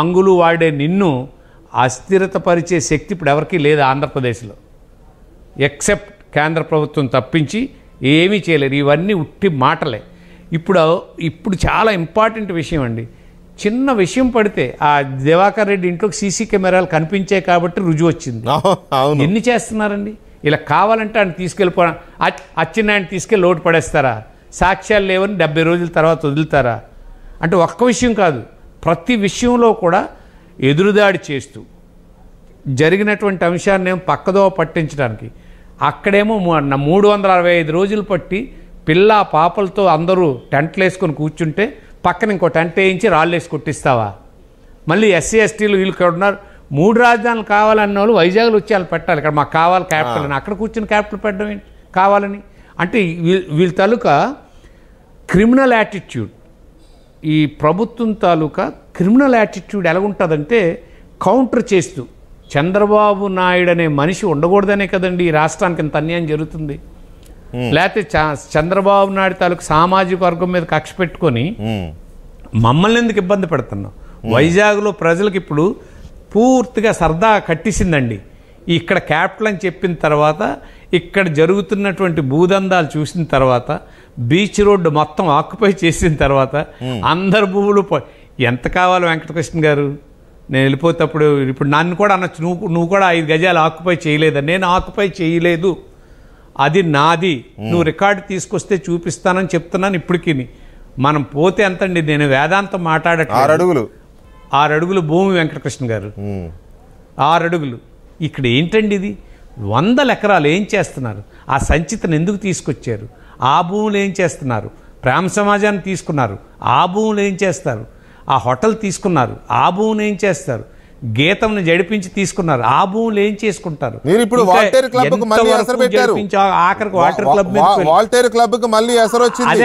అంగులు వాడే నిన్ను అస్థిరతపరిచే శక్తి ఇప్పుడు ఎవరికీ లేదు ఆంధ్రప్రదేశ్లో ఎక్సెప్ట్ కేంద్ర ప్రభుత్వం తప్పించి ఏమీ చేయలేరు ఇవన్నీ ఉట్టి మాటలే ఇప్పుడు ఇప్పుడు చాలా ఇంపార్టెంట్ విషయం అండి చిన్న విషయం పడితే ఆ దివాకర్ రెడ్డి ఇంట్లోకి సీసీ కెమెరాలు కనిపించాయి కాబట్టి రుజువు వచ్చింది ఎన్ని చేస్తున్నారండి ఇలా కావాలంటే ఆయన తీసుకెళ్ళిపో అచ్చిన ఆయన తీసుకెళ్ళి లోటు పడేస్తారా సాక్ష్యాలు లేవని డెబ్బై రోజుల తర్వాత వదులుతారా అంటే ఒక్క విషయం కాదు ప్రతి విషయంలో కూడా ఎదురుదాడి చేస్తూ జరిగినటువంటి అంశాన్ని ఏం పక్కదో పట్టించడానికి అక్కడేమో మూడు వందల అరవై ఐదు రోజులు పట్టి పిల్ల పాపలతో అందరూ టెంట్లు వేసుకొని కూర్చుంటే పక్కన ఇంకో టెంట్ వేయించి రాళ్ళు వేసి కొట్టిస్తావా మళ్ళీ ఎస్సీ ఎస్టీలు వీళ్ళు ఇక్కడ ఉన్నారు మూడు రాజధానులు కావాలన్న వాళ్ళు వైజాగ్లో వచ్చి వాళ్ళు పెట్టాలి ఇక్కడ మాకు కావాలి క్యాపిటల్ అని అక్కడ కూర్చుని క్యాపిటల్ పెట్టడం కావాలని అంటే వీళ్ళ తాలూకా క్రిమినల్ యాటిట్యూడ్ ఈ ప్రభుత్వం తాలూకా క్రిమినల్ యాటిట్యూడ్ ఎలాగుంటుందంటే కౌంటర్ చేస్తూ చంద్రబాబు నాయుడు అనే మనిషి ఉండకూడదనే కదండి ఈ రాష్ట్రానికి ఇంత అన్యాయం జరుగుతుంది లేకపోతే చంద్రబాబు నాయుడు తాలూకు సామాజిక వర్గం మీద కక్ష పెట్టుకొని మమ్మల్ని ఎందుకు ఇబ్బంది పెడుతున్నాం వైజాగ్లో ప్రజలకు ఇప్పుడు పూర్తిగా సరదా కట్టేసిందండి ఇక్కడ క్యాపిటల్ అని చెప్పిన తర్వాత ఇక్కడ జరుగుతున్నటువంటి భూదందాలు చూసిన తర్వాత బీచ్ రోడ్డు మొత్తం ఆక్యుపై చేసిన తర్వాత hmm. అందరు భూములు ఎంత కావాలి వెంకటకృష్ణ గారు నేను వెళ్ళిపోతేప్పుడు ఇప్పుడు నన్ను కూడా అనొచ్చు నువ్వు నువ్వు కూడా ఐదు గజాలు ఆక్యుపై చేయలేదని నేను ఆక్యుపై చేయలేదు అది నాది hmm. నువ్వు రికార్డు తీసుకొస్తే చూపిస్తానని చెప్తున్నాను ఇప్పటికి మనం పోతే ఎంతండి నేను వేదాంతం మాట్లాడట్లేదు ఆరు అడుగులు ఆరు అడుగులు భూమి వెంకటకృష్ణ గారు hmm. ఆరు అడుగులు ఇక్కడ ఏంటండి ఇది వందల ఎకరాలు ఏం చేస్తున్నారు ఆ సంచితను ఎందుకు తీసుకొచ్చారు ఆ భూములు ఏం చేస్తున్నారు ప్రేమ సమాజాన్ని తీసుకున్నారు ఆ భూములు ఏం చేస్తారు ఆ హోటల్ తీసుకున్నారు ఆ భూములు ఏం చేస్తారు గీతంను జడిపించి తీసుకున్నారు ఆ భూములు ఏం చేసుకుంటారు ఇప్పుడు వాల్టేరు క్లబ్ ఆఖరికి వాటర్ క్లబ్ వాల్టేరు క్లబ్ మళ్ళీ